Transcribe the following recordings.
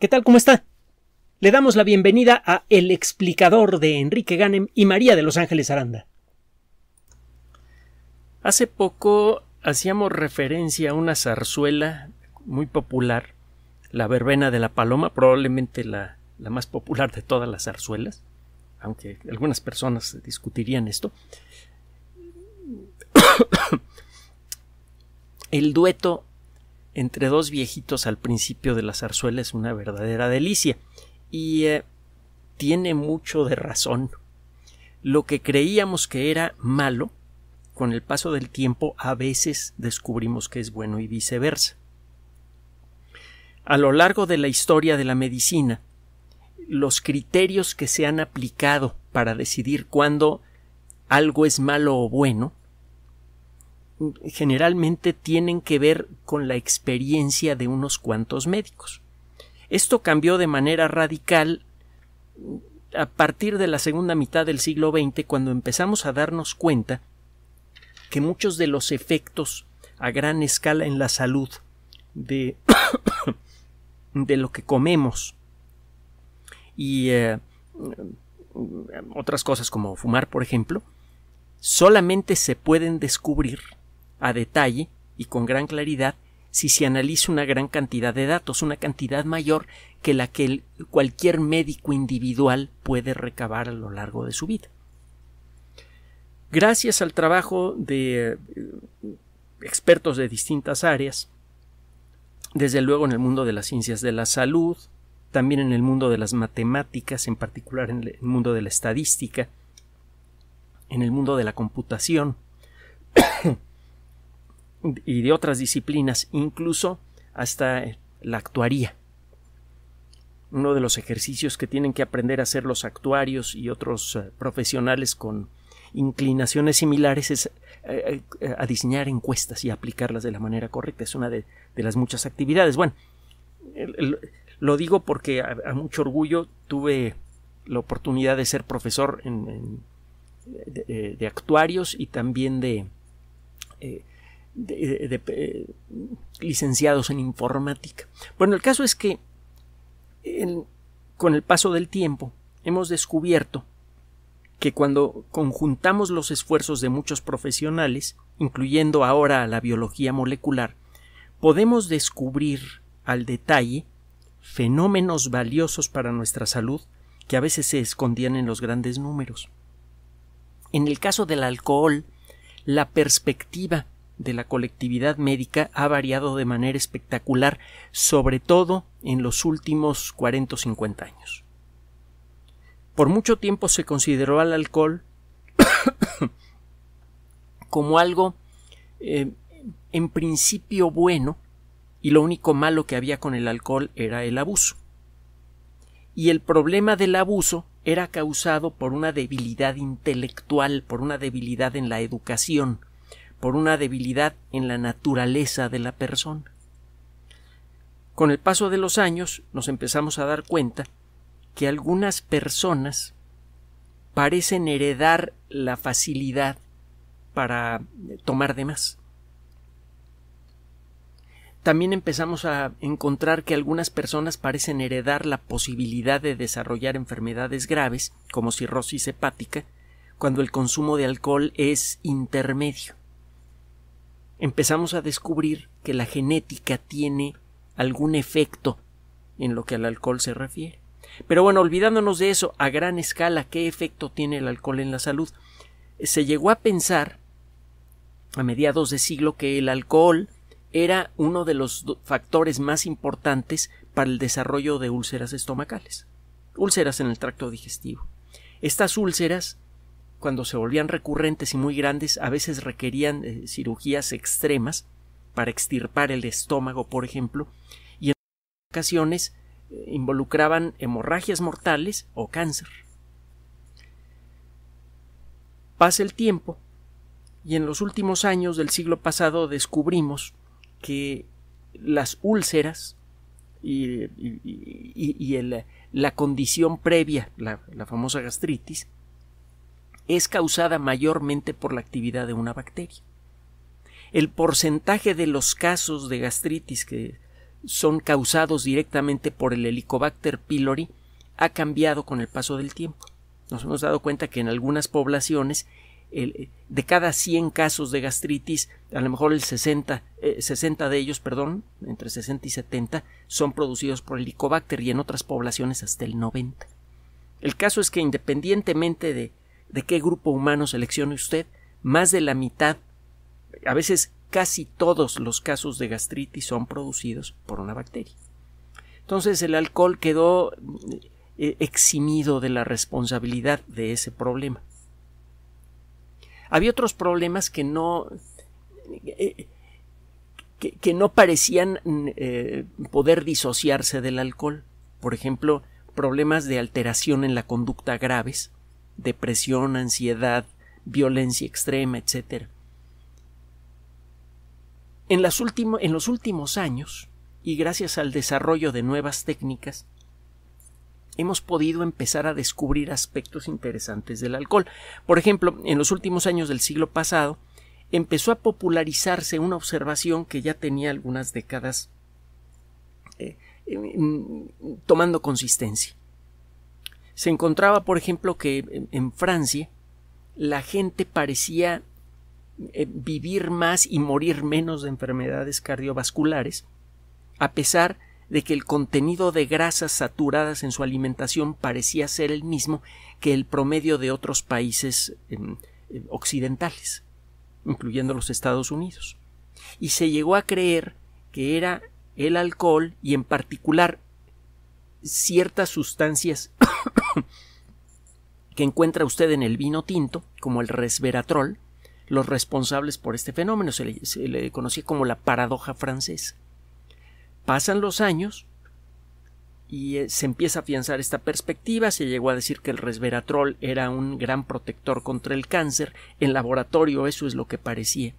¿Qué tal? ¿Cómo está? Le damos la bienvenida a El explicador de Enrique Ganem y María de Los Ángeles Aranda. Hace poco hacíamos referencia a una zarzuela muy popular, La verbena de la paloma, probablemente la, la más popular de todas las zarzuelas, aunque algunas personas discutirían esto. El dueto entre dos viejitos al principio de la zarzuela es una verdadera delicia. Y eh, tiene mucho de razón. Lo que creíamos que era malo, con el paso del tiempo a veces descubrimos que es bueno y viceversa. A lo largo de la historia de la medicina, los criterios que se han aplicado para decidir cuándo algo es malo o bueno generalmente tienen que ver con la experiencia de unos cuantos médicos. Esto cambió de manera radical mm, a partir de la segunda mitad del siglo XX cuando empezamos a darnos cuenta que muchos de los efectos a gran escala en la salud de, de lo que comemos y eh, mm, otras cosas como fumar, por ejemplo, solamente se pueden descubrir a detalle y con gran claridad si se analiza una gran cantidad de datos, una cantidad mayor que la que cualquier médico individual puede recabar a lo largo de su vida. Gracias al trabajo de eh, expertos de distintas áreas, desde luego en el mundo de las ciencias de la salud, también en el mundo de las matemáticas, en particular en el mundo de la estadística, en el mundo de la computación, y de otras disciplinas, incluso hasta la actuaría. Uno de los ejercicios que tienen que aprender a hacer los actuarios y otros eh, profesionales con inclinaciones similares es eh, eh, a diseñar encuestas y aplicarlas de la manera correcta. Es una de, las muchas actividades. Bueno, lo digo porque a, mucho orgullo tuve la oportunidad de ser profesor de, actuarios y también de de, eh, licenciados en informática. Bueno, el caso es que con el paso del tiempo hemos descubierto que cuando conjuntamos los esfuerzos de muchos profesionales, incluyendo ahora a la biología molecular, podemos descubrir al detalle fenómenos valiosos para nuestra salud que a veces se escondían en los grandes números. En el caso del alcohol, la perspectiva de la colectividad médica ha variado de manera espectacular, sobre todo en los últimos 40 o 50 años. Por mucho tiempo se consideró al alcohol como algo eh, en principio bueno y lo único malo que había con el alcohol era el abuso. Y el problema del abuso era causado por una debilidad intelectual, por una debilidad en la educación, por una debilidad en la naturaleza de la persona. Con el paso de los años nos empezamos a dar cuenta que algunas personas parecen heredar la facilidad para tomar de más. También empezamos a encontrar que algunas personas parecen heredar la posibilidad de desarrollar enfermedades graves, como cirrosis hepática, cuando el consumo de alcohol es intermedio empezamos a descubrir que la genética tiene algún efecto en lo que al alcohol se refiere. Pero bueno, olvidándonos de eso, a gran escala, ¿qué efecto tiene el alcohol en la salud? Se llegó a pensar a mediados de siglo que el alcohol era uno de los factores más importantes para el desarrollo de úlceras estomacales, úlceras en el tracto digestivo. Estas úlceras cuando se volvían recurrentes y muy grandes, a veces requerían eh, cirugías extremas para extirpar el estómago, por ejemplo, y en ocasiones eh, involucraban hemorragias mortales o cáncer. Pasa el tiempo y en los últimos años del siglo pasado descubrimos que las úlceras y, la condición previa, la famosa gastritis, es causada mayormente por la actividad de una bacteria. El porcentaje de los casos de gastritis que son causados directamente por el Helicobacter pylori ha cambiado con el paso del tiempo. Nos hemos dado cuenta que en algunas poblaciones de cada 100 casos de gastritis, a lo mejor el 60, 60, eh, de ellos, perdón, entre 60 y 70, son producidos por Helicobacter y en otras poblaciones hasta el 90. El caso es que independientemente de de qué grupo humano seleccione usted, más de la mitad, a veces casi todos los casos de gastritis son producidos por una bacteria. Entonces el alcohol quedó eh, eximido de la responsabilidad de ese problema. Había otros problemas que no eh, que, no parecían eh, poder disociarse del alcohol. Por ejemplo, problemas de alteración en la conducta graves, depresión, ansiedad, violencia extrema, etc. En, las en los últimos años, y gracias al desarrollo de nuevas técnicas, hemos podido empezar a descubrir aspectos interesantes del alcohol. Por ejemplo, en los últimos años del siglo pasado, empezó a popularizarse una observación que ya tenía algunas décadas eh, tomando consistencia se encontraba, por ejemplo, que en Francia la gente parecía eh, vivir más y morir menos de enfermedades cardiovasculares, a pesar de que el contenido de grasas saturadas en su alimentación parecía ser el mismo que el promedio de otros países em, eh, occidentales, incluyendo los Estados Unidos. Y se llegó a creer que era el alcohol y en particular ciertas sustancias que encuentra usted en el vino tinto, como el resveratrol, los responsables por este fenómeno. Se le, conocía como la paradoja francesa. Pasan los años y eh, se empieza a afianzar esta perspectiva. Se llegó a decir que el resveratrol era un gran protector contra el cáncer. En laboratorio eso es lo que parecía.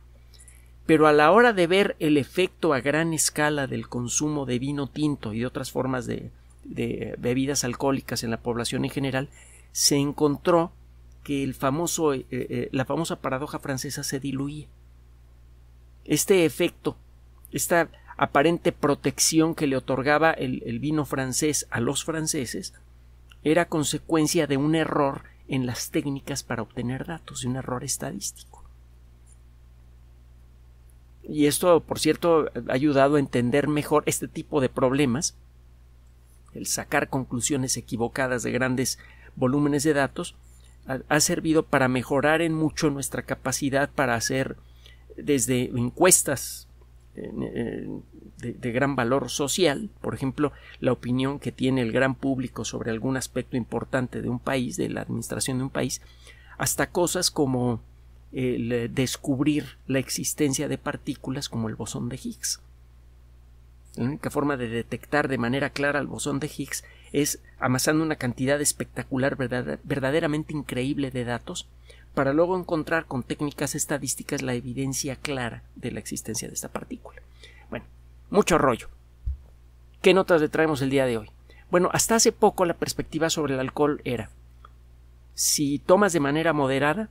Pero a la hora de ver el efecto a gran escala del consumo de vino tinto y otras formas de de bebidas alcohólicas en la población en general, se encontró que el famoso, eh, eh, la famosa paradoja francesa se diluía. Este efecto, esta aparente protección que le otorgaba el, el vino francés a los franceses, era consecuencia de un error en las técnicas para obtener datos, de un error estadístico. Y esto, por cierto, ha ayudado a entender mejor este tipo de problemas el sacar conclusiones equivocadas de grandes volúmenes de datos, ha, servido para mejorar en mucho nuestra capacidad para hacer desde encuestas de, de, gran valor social, por ejemplo, la opinión que tiene el gran público sobre algún aspecto importante de un país, de la administración de un país, hasta cosas como el descubrir la existencia de partículas como el bosón de Higgs. La ¿eh? única forma de detectar de manera clara el bosón de Higgs es amasando una cantidad espectacular, verdaderamente increíble de datos, para luego encontrar con técnicas estadísticas la evidencia clara de la existencia de esta partícula. Bueno, mucho rollo. ¿Qué notas le traemos el día de hoy? Bueno, hasta hace poco la perspectiva sobre el alcohol era si tomas de manera moderada,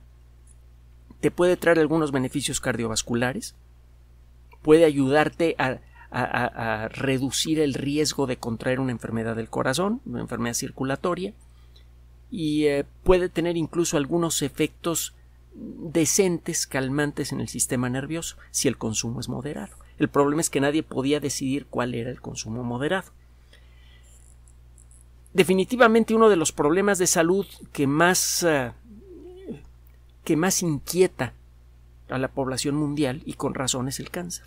te puede traer algunos beneficios cardiovasculares, puede ayudarte a a, reducir el riesgo de contraer una enfermedad del corazón, una enfermedad circulatoria, y eh, puede tener incluso algunos efectos decentes, calmantes en el sistema nervioso, si el consumo es moderado. El problema es que nadie podía decidir cuál era el consumo moderado. Definitivamente uno de los problemas de salud que más, eh, que más inquieta a la población mundial y con razón es el cáncer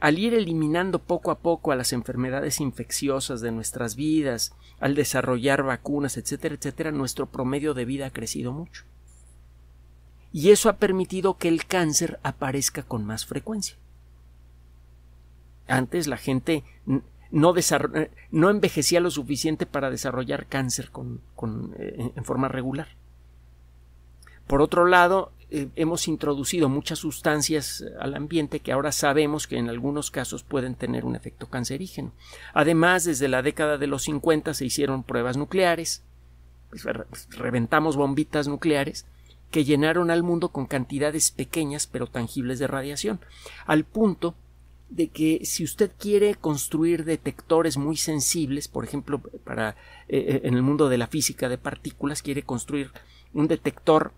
al ir eliminando poco a poco a las enfermedades infecciosas de nuestras vidas, al desarrollar vacunas, etcétera, etcétera, nuestro promedio de vida ha crecido mucho. Y eso ha permitido que el cáncer aparezca con más frecuencia. Antes la gente eh, no, envejecía lo suficiente para desarrollar cáncer eh, en forma regular. Por otro lado, eh, hemos introducido muchas sustancias eh, al ambiente que ahora sabemos que en algunos casos pueden tener un efecto cancerígeno. Además, desde la década de los 50 se hicieron pruebas nucleares, pues, pues, reventamos bombitas nucleares que llenaron al mundo con cantidades pequeñas pero tangibles de radiación, al punto de que si usted quiere construir detectores muy sensibles, por ejemplo, para eh, en el mundo de la física de partículas, quiere construir un detector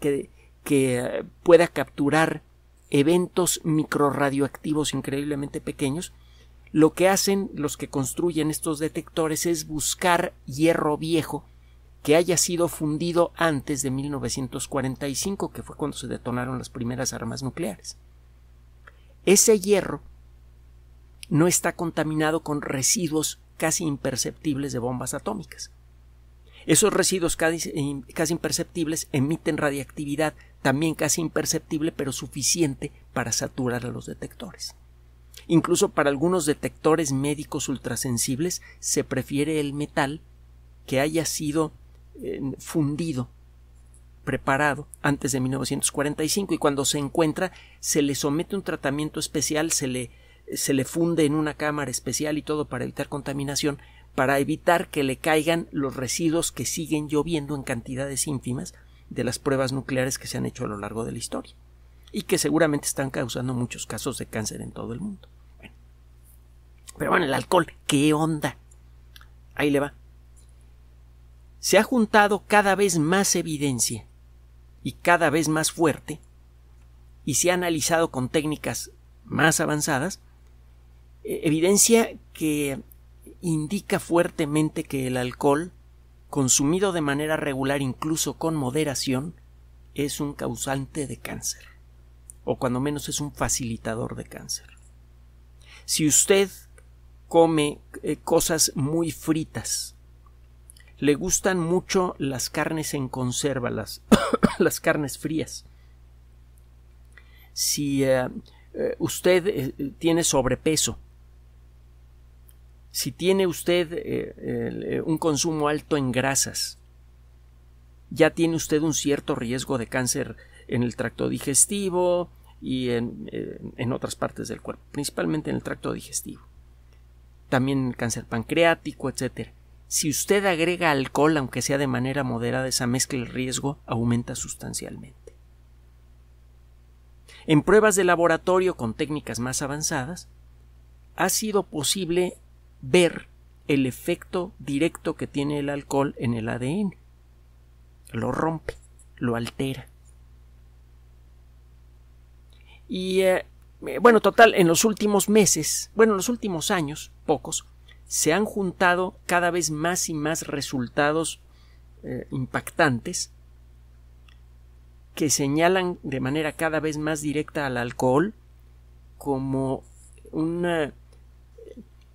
que que pueda capturar eventos microrradioactivos increíblemente pequeños, lo que hacen los que construyen estos detectores es buscar hierro viejo que haya sido fundido antes de 1945, que fue cuando se detonaron las primeras armas nucleares. Ese hierro no está contaminado con residuos casi imperceptibles de bombas atómicas. Esos residuos casi, eh, casi imperceptibles emiten radiactividad también casi imperceptible pero suficiente para saturar a los detectores. Incluso para algunos detectores médicos ultrasensibles se prefiere el metal que haya sido eh, fundido, preparado antes de 1945 y cuando se encuentra se le somete un tratamiento especial, se le, se le funde en una cámara especial y todo para evitar contaminación, para evitar que le caigan los residuos que siguen lloviendo en cantidades ínfimas de las pruebas nucleares que se han hecho a lo largo de la historia y que seguramente están causando muchos casos de cáncer en todo el mundo. Pero bueno, el alcohol, ¿qué onda? Ahí le va. Se ha juntado cada vez más evidencia y cada vez más fuerte y se ha analizado con técnicas más avanzadas eh, evidencia que indica fuertemente que el alcohol consumido de manera regular incluso con moderación, es un causante de cáncer, o cuando menos es un facilitador de cáncer. Si usted come eh, cosas muy fritas, le gustan mucho las carnes en conserva, las, carnes frías. Si eh, eh, usted tiene sobrepeso si tiene usted eh, eh, un consumo alto en grasas, ya tiene usted un cierto riesgo de cáncer en el tracto digestivo y en, eh, otras partes del cuerpo, principalmente en el tracto digestivo. También el cáncer pancreático, etcétera. Si usted agrega alcohol, aunque sea de manera moderada, esa mezcla el riesgo aumenta sustancialmente. En pruebas de laboratorio con técnicas más avanzadas, ha sido posible ver el efecto directo que tiene el alcohol en el ADN. Lo rompe, lo altera. Y eh, eh, bueno, total, en los últimos meses, bueno, en los últimos años, pocos, se han juntado cada vez más y más resultados eh, impactantes que señalan de manera cada vez más directa al alcohol como una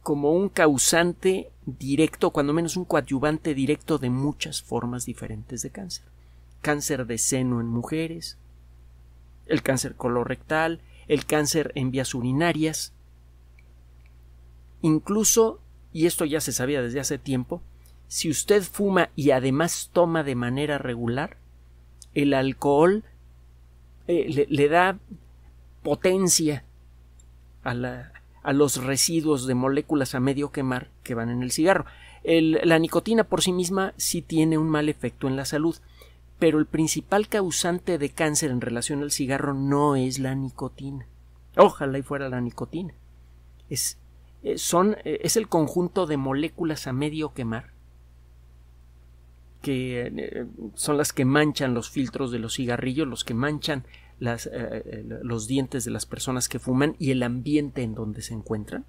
como un causante directo, cuando menos un coadyuvante directo de muchas formas diferentes de cáncer. Cáncer de seno en mujeres, el cáncer colorectal, el cáncer en vías urinarias, incluso, y esto ya se sabía desde hace tiempo, si usted fuma y además toma de manera regular, el alcohol eh, le, da potencia a la, a los residuos de moléculas a medio quemar que van en el cigarro. la nicotina por sí misma sí tiene un mal efecto en la salud, pero el principal causante de cáncer en relación al cigarro no es la nicotina. Ojalá y fuera la nicotina. Es, eh, son, eh, es el conjunto de moléculas a medio quemar que eh, son las que manchan los filtros de los cigarrillos, los que manchan eh, eh, eh, los dientes de las personas que fuman y el ambiente en donde se encuentran?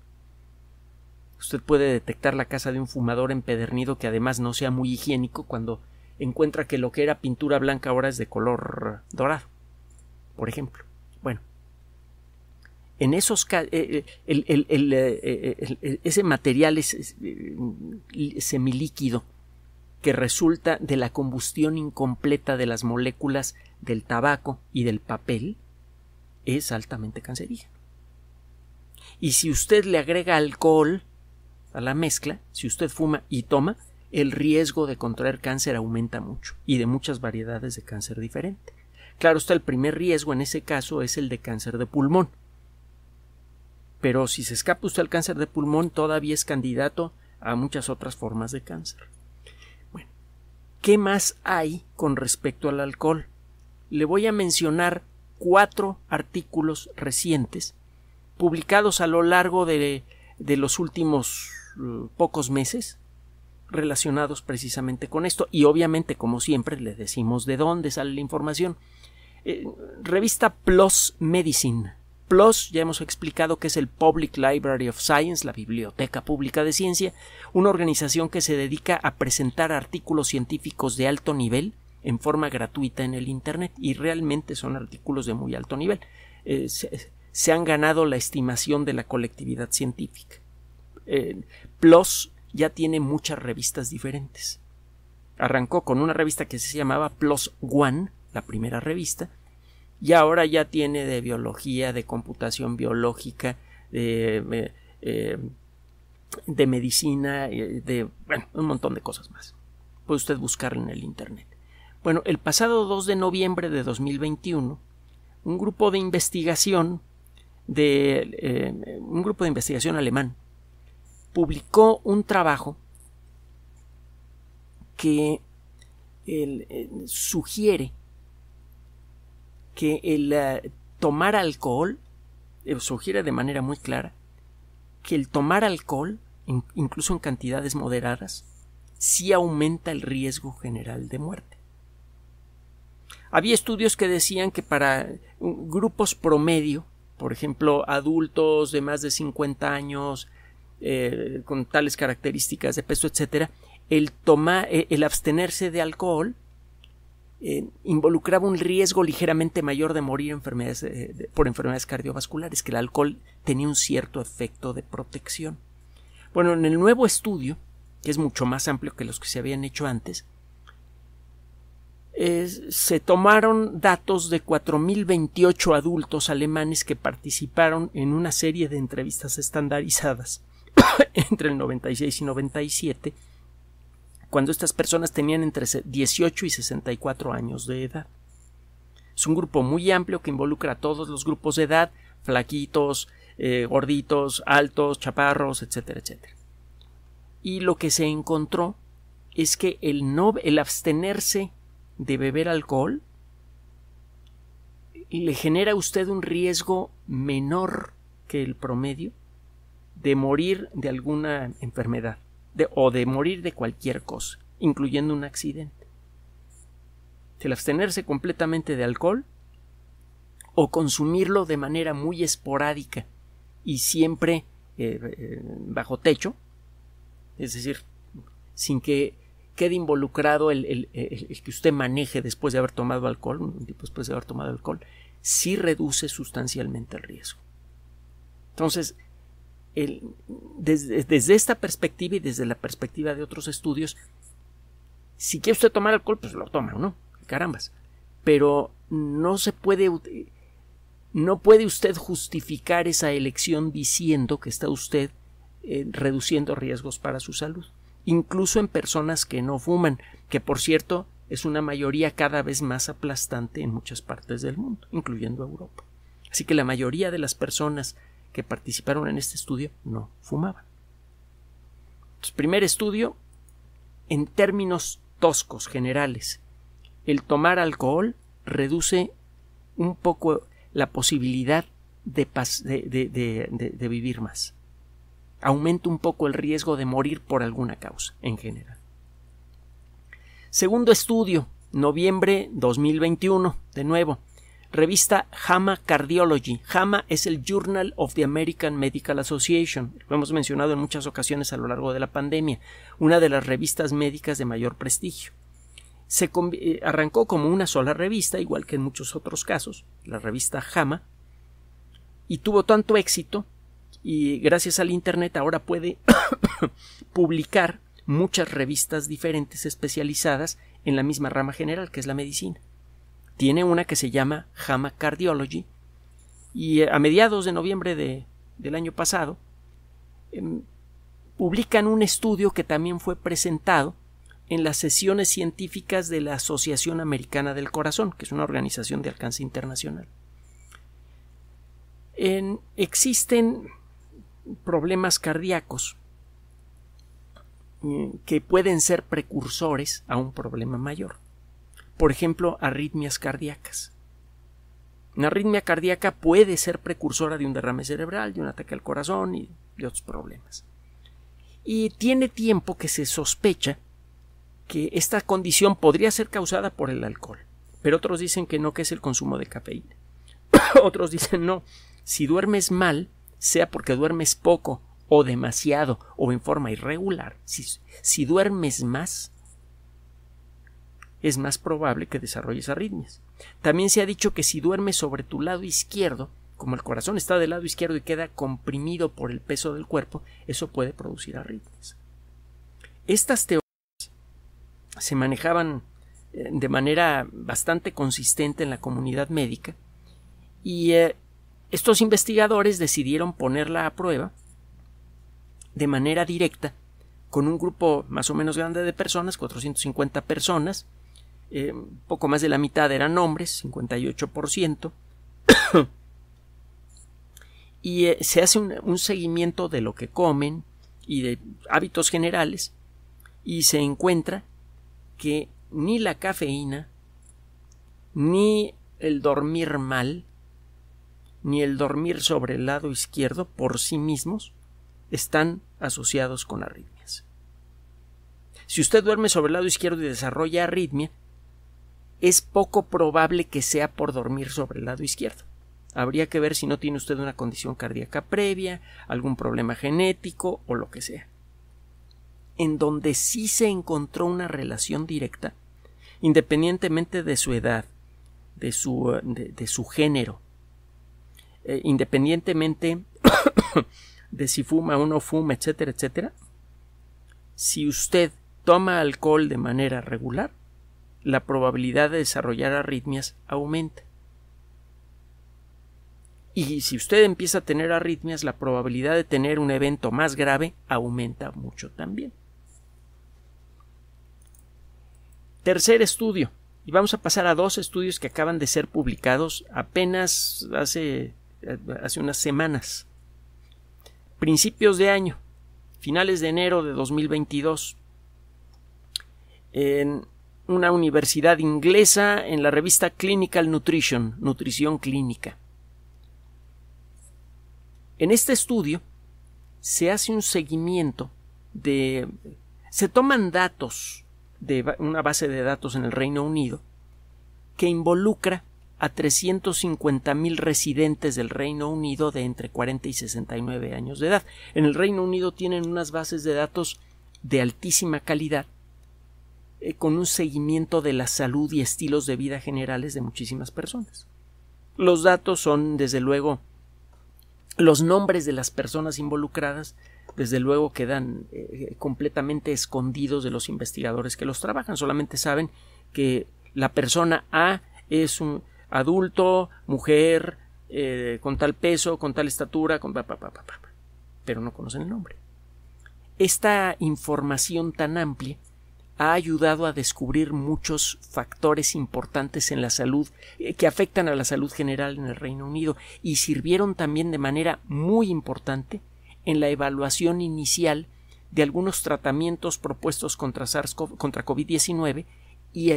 Usted puede detectar la casa de un fumador empedernido que además no sea muy higiénico cuando encuentra que lo que era pintura blanca ahora es de color dorado, por ejemplo. Bueno, en esos casos, ese material es semilíquido que resulta de la combustión incompleta de las moléculas del tabaco y del papel es altamente cancerígeno. Y si usted le agrega alcohol a la mezcla, si usted fuma y toma, el riesgo de contraer cáncer aumenta mucho y de muchas variedades de cáncer diferente. Claro está, el primer riesgo en ese caso es el de cáncer de pulmón. Pero si se escapa usted al cáncer de pulmón, todavía es candidato a muchas otras formas de cáncer. Bueno, ¿qué más hay con respecto al alcohol? le voy a mencionar cuatro artículos recientes publicados a lo largo de, de los últimos eh, pocos meses relacionados precisamente con esto y obviamente como siempre le decimos de dónde sale la información eh, revista PLOS Medicine PLOS ya hemos explicado que es el Public Library of Science la biblioteca pública de ciencia una organización que se dedica a presentar artículos científicos de alto nivel en forma gratuita en el Internet y realmente son artículos de muy alto nivel. Eh, se, han ganado la estimación de la colectividad científica. Eh, PLOS ya tiene muchas revistas diferentes. Arrancó con una revista que se llamaba PLOS One, la primera revista, y ahora ya tiene de biología, de computación biológica, de, eh, eh, de medicina, de un montón de cosas más. Puede usted buscarlo en el Internet. Bueno, el pasado 2 de noviembre de 2021, un grupo de investigación de eh, un grupo de investigación alemán publicó un trabajo que eh, sugiere que el eh, tomar alcohol sugiere de manera muy clara que el tomar alcohol incluso en cantidades moderadas sí aumenta el riesgo general de muerte había estudios que decían que para mm, grupos promedio, por ejemplo, adultos de más de 50 años, eh, con tales características de peso, etcétera, el, e, abstenerse de alcohol eh, involucraba un riesgo ligeramente mayor de morir eh, por enfermedades cardiovasculares, que el alcohol tenía un cierto efecto de protección. Bueno, en el nuevo estudio, que es mucho más amplio que los que se habían hecho antes, se tomaron datos de 4.028 adultos alemanes que participaron en una serie de entrevistas estandarizadas entre el 96 y 97, cuando estas personas tenían entre 18 y 64 años de edad. Es un grupo muy amplio que involucra a todos los grupos de edad, flaquitos, eh, gorditos, altos, chaparros, etcétera, etcétera. Y lo que se encontró es que el, no, el abstenerse de beber alcohol, le genera a usted un riesgo menor que el promedio de morir de alguna enfermedad o de morir de cualquier cosa, incluyendo un accidente. El abstenerse completamente de alcohol o consumirlo de manera muy esporádica y siempre eh, eh, bajo techo, es decir, sin que quede involucrado el, que usted maneje después de haber tomado alcohol, después de haber tomado alcohol, sí reduce sustancialmente el riesgo. Entonces, desde, esta perspectiva y desde la perspectiva de otros estudios, si quiere usted tomar alcohol, pues lo toma, ¿no? Carambas. Pero no se puede. No puede usted justificar esa elección diciendo que está usted eh, reduciendo riesgos para su salud incluso en personas que no fuman, que por cierto es una mayoría cada vez más aplastante en muchas partes del mundo, incluyendo Europa. Así que la mayoría de las personas que participaron en este estudio no fumaban. primer estudio, en términos toscos generales, el tomar alcohol reduce un poco la posibilidad de vivir más aumenta un poco el riesgo de morir por alguna causa en general. Segundo estudio, noviembre 2021, de nuevo, revista Hama Cardiology. Hama es el Journal of the American Medical Association. Lo hemos mencionado en muchas ocasiones a lo largo de la pandemia, una de las revistas médicas de mayor prestigio. Se eh, arrancó como una sola revista, igual que en muchos otros casos, la revista Hama, y tuvo tanto éxito y gracias al Internet ahora puede publicar muchas revistas diferentes especializadas en la misma rama general que es la medicina. Tiene una que se llama JAMA Cardiology y eh, a mediados de noviembre del año pasado em, publican un estudio que también fue presentado en las sesiones científicas de la Asociación Americana del Corazón, que es una organización de alcance internacional. existen problemas cardíacos eh, que pueden ser precursores a un problema mayor. Por ejemplo, arritmias cardíacas. Una arritmia cardíaca puede ser precursora de un derrame cerebral, de un ataque al corazón y de otros problemas. Y tiene tiempo que se sospecha que esta condición podría ser causada por el alcohol, pero otros dicen que no, que es el consumo de cafeína. otros dicen no, si duermes mal, sea porque duermes poco o demasiado o en forma irregular, si, duermes más, es más probable que desarrolles arritmias. También se ha dicho que si duermes sobre tu lado izquierdo, como el corazón está del lado izquierdo y queda comprimido por el peso del cuerpo, eso puede producir arritmias. Estas teorías se manejaban eh, de manera bastante consistente en la comunidad médica y eh, estos investigadores decidieron ponerla a prueba de manera directa con un grupo más o menos grande de personas, 450 personas, eh, poco más de la mitad eran hombres, 58%, y eh, se hace un, seguimiento de lo que comen y de hábitos generales, y se encuentra que ni la cafeína, ni el dormir mal, ni el dormir sobre el lado izquierdo por sí mismos están asociados con arritmias. Si usted duerme sobre el lado izquierdo y desarrolla arritmia, es poco probable que sea por dormir sobre el lado izquierdo. Habría que ver si no tiene usted una condición cardíaca previa, algún problema genético o lo que sea. En donde sí se encontró una relación directa, independientemente de su edad, de su, su género, eh, independientemente de si fuma o no fuma, etcétera, etcétera, si usted toma alcohol de manera regular, la probabilidad de desarrollar arritmias aumenta. Y si usted empieza a tener arritmias, la probabilidad de tener un evento más grave aumenta mucho también. Tercer estudio, y vamos a pasar a dos estudios que acaban de ser publicados apenas hace hace unas semanas. Principios de año, finales de enero de 2022, en una universidad inglesa en la revista Clinical Nutrition, Nutrición Clínica. En este estudio se hace un seguimiento de... se toman datos de una base de datos en el Reino Unido que involucra a mil residentes del Reino Unido de entre 40 y 69 años de edad. En el Reino Unido tienen unas bases de datos de altísima calidad eh, con un seguimiento de la salud y estilos de vida generales de muchísimas personas. Los datos son, desde luego, los nombres de las personas involucradas, desde luego quedan eh, eh, completamente escondidos de los investigadores que los trabajan, solamente saben que la persona A es un, adulto, mujer, eh, con tal peso, con tal estatura, con pa, pa, pa, pa, pero no conocen el nombre. Esta información tan amplia ha ayudado a descubrir muchos factores importantes en la salud eh, que afectan a la salud general en el Reino Unido y sirvieron también de manera muy importante en la evaluación inicial de algunos tratamientos propuestos contra, contra COVID-19 y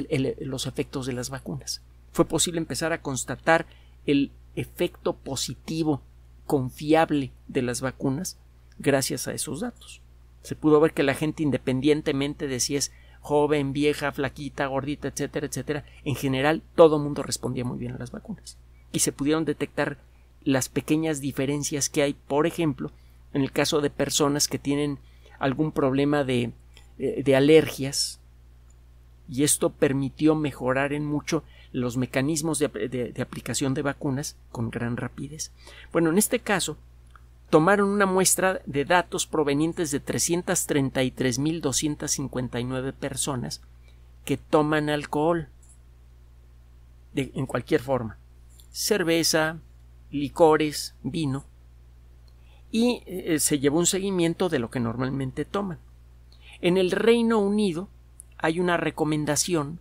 los efectos de las vacunas fue posible empezar a constatar el efecto positivo, confiable de las vacunas gracias a esos datos. Se pudo ver que la gente, independientemente de si es joven, vieja, flaquita, gordita, etcétera, etcétera, en general todo el mundo respondía muy bien a las vacunas. Y se pudieron detectar las pequeñas diferencias que hay, por ejemplo, en el caso de personas que tienen algún problema de, eh, de alergias, y esto permitió mejorar en mucho los mecanismos de, aplicación de vacunas con gran rapidez. Bueno, en este caso, tomaron una muestra de datos provenientes de 333.259 personas que toman alcohol en cualquier forma, cerveza, licores, vino, y eh, se llevó un seguimiento de lo que normalmente toman. En el Reino Unido hay una recomendación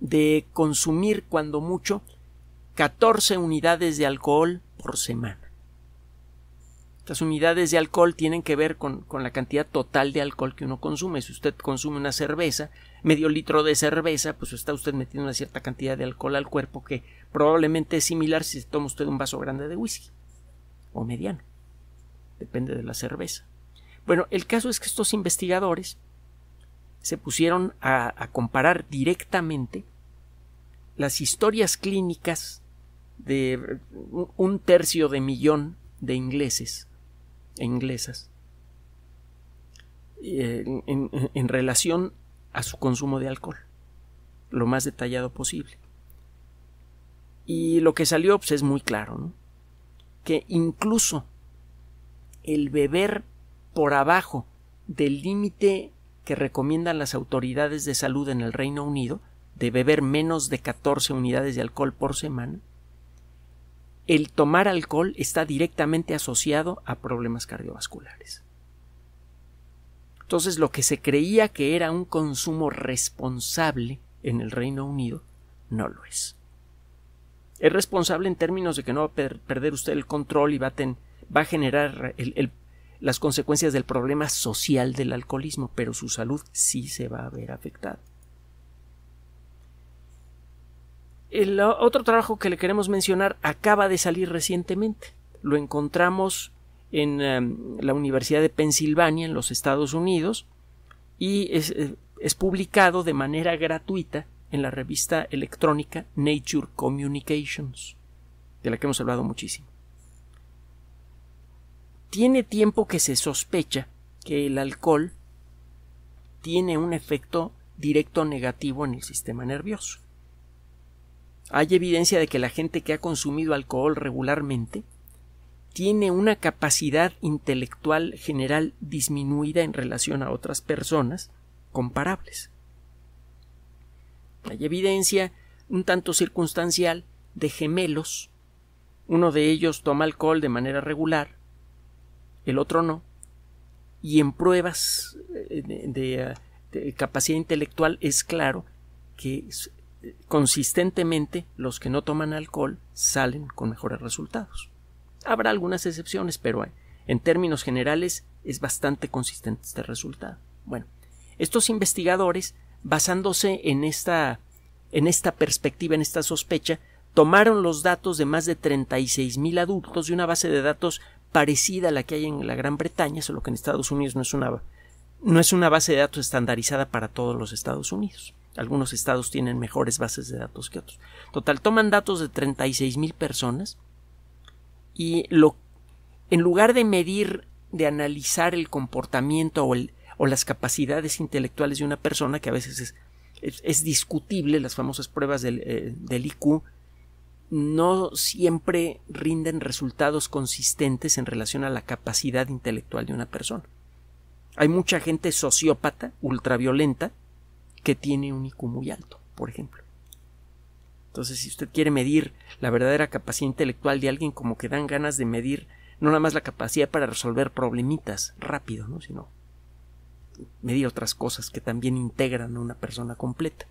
de consumir cuando mucho 14 unidades de alcohol por semana. Estas unidades de alcohol tienen que ver con, con, la cantidad total de alcohol que uno consume. Si usted consume una cerveza, medio litro de cerveza, pues está usted metiendo una cierta cantidad de alcohol al cuerpo que probablemente es similar si toma usted un vaso grande de whisky o mediano. Depende de la cerveza. Bueno, el caso es que estos investigadores se pusieron a, comparar directamente las historias clínicas de un tercio de millón de ingleses e inglesas eh, en, relación a su consumo de alcohol, lo más detallado posible. Y lo que salió pues, es muy claro, ¿no? que incluso el beber por abajo del límite que recomiendan las autoridades de salud en el Reino Unido de beber menos de 14 unidades de alcohol por semana, el tomar alcohol está directamente asociado a problemas cardiovasculares. Entonces lo que se creía que era un consumo responsable en el Reino Unido no lo es. Es responsable en términos de que no va a perder usted el control y va a, va a generar el, el las consecuencias del problema social del alcoholismo, pero su salud sí se va a ver afectada. El otro trabajo que le queremos mencionar acaba de salir recientemente. Lo encontramos en em, la Universidad de Pensilvania, en los Estados Unidos, y eh, es publicado de manera gratuita en la revista electrónica Nature Communications, de la que hemos hablado muchísimo. Tiene tiempo que se sospecha que el alcohol tiene un efecto directo negativo en el sistema nervioso. Hay evidencia de que la gente que ha consumido alcohol regularmente tiene una capacidad intelectual general disminuida en relación a otras personas comparables. Hay evidencia un tanto circunstancial de gemelos. Uno de ellos toma alcohol de manera regular el otro no. Y en pruebas eh, de, capacidad intelectual es claro que consistentemente los que no toman alcohol salen con mejores resultados. Habrá algunas excepciones, pero eh, en términos generales es bastante consistente este resultado. Bueno, estos investigadores, basándose en esta, en esta perspectiva, en esta sospecha, tomaron los datos de más de mil adultos de una base de datos parecida a la que hay en la Gran Bretaña, solo que en Estados Unidos no es una, no es una base de datos estandarizada para todos los Estados Unidos. Algunos estados tienen mejores bases de datos que otros. Total, toman datos de 36 mil personas y lo, en lugar de medir, de analizar el comportamiento o, o las capacidades intelectuales de una persona, que a veces es, es, discutible, las famosas pruebas del, eh, del IQ, no siempre rinden resultados consistentes en relación a la capacidad intelectual de una persona. Hay mucha gente sociópata, ultraviolenta, que tiene un IQ muy alto, por ejemplo. Entonces, si usted quiere medir la verdadera capacidad intelectual de alguien, como que dan ganas de medir no nada más la capacidad para resolver problemitas rápido, ¿no? sino medir otras cosas que también integran a una persona completa.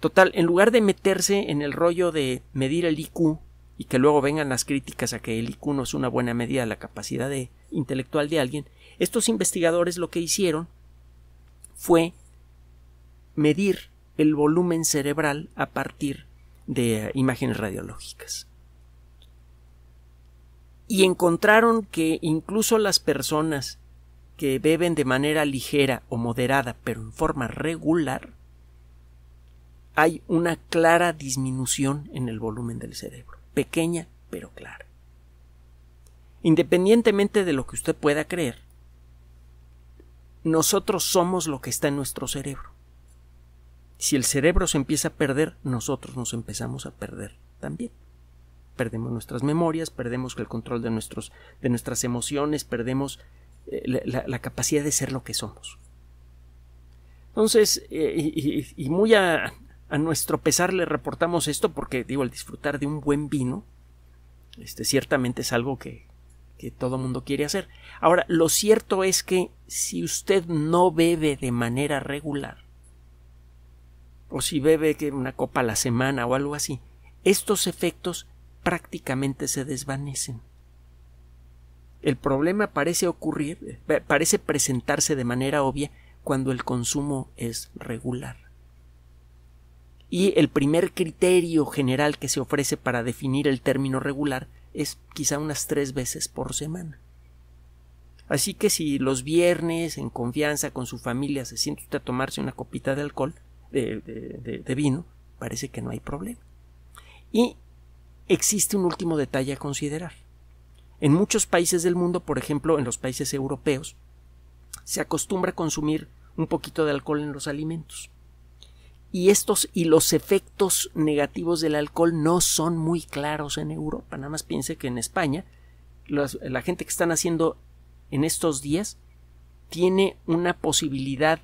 Total, en lugar de meterse en el rollo de medir el IQ y que luego vengan las críticas a que el IQ no es una buena medida de la capacidad intelectual de alguien, estos investigadores lo que hicieron fue medir el volumen cerebral a partir de imágenes radiológicas. Y encontraron que incluso las personas que beben de manera ligera o moderada, pero en forma regular, hay una clara disminución en el volumen del cerebro, pequeña pero clara. Independientemente de lo que usted pueda creer, nosotros somos lo que está en nuestro cerebro. Si el cerebro se empieza a perder, nosotros nos empezamos a perder también. Perdemos nuestras memorias, perdemos el control de, nuestros, de nuestras emociones, perdemos eh, la, capacidad de ser lo que somos. Entonces, eh, y, y, muy a, a nuestro pesar le reportamos esto porque, digo, el disfrutar de un buen vino, este ciertamente es algo que, todo mundo quiere hacer. Ahora, lo cierto es que si usted no bebe de manera regular, o si bebe una copa a la semana o algo así, estos efectos prácticamente se desvanecen. El problema parece ocurrir, eh, parece presentarse de manera obvia cuando el consumo es regular. Y el primer criterio general que se ofrece para definir el término regular es quizá unas tres veces por semana. Así que si los viernes, en confianza con su familia, se siente usted a tomarse una copita de alcohol, de, de vino, parece que no hay problema. Y existe un último detalle a considerar. En muchos países del mundo, por ejemplo, en los países europeos, se acostumbra a consumir un poquito de alcohol en los alimentos y estos y los efectos negativos del alcohol no son muy claros en Europa. Nada más piense que en España la gente que están haciendo en estos días tiene una posibilidad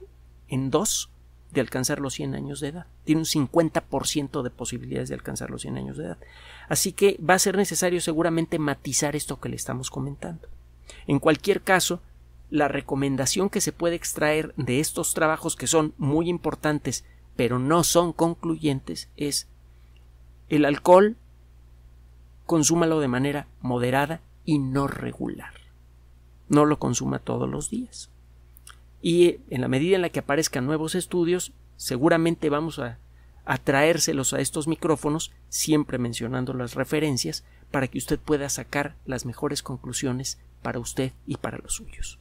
en dos de alcanzar los 100 años de edad. Tiene un 50% de posibilidades de alcanzar los 100 años de edad. Así que va a ser necesario seguramente matizar esto que le estamos comentando. En cualquier caso, la recomendación que se puede extraer de estos trabajos que son muy importantes pero no son concluyentes es el alcohol consúmalo de manera moderada y no regular. No lo consuma todos los días. Y eh, en la medida en la que aparezcan nuevos estudios, seguramente vamos a, a traérselos a estos micrófonos, siempre mencionando las referencias, para que usted pueda sacar las mejores conclusiones para usted y para los suyos.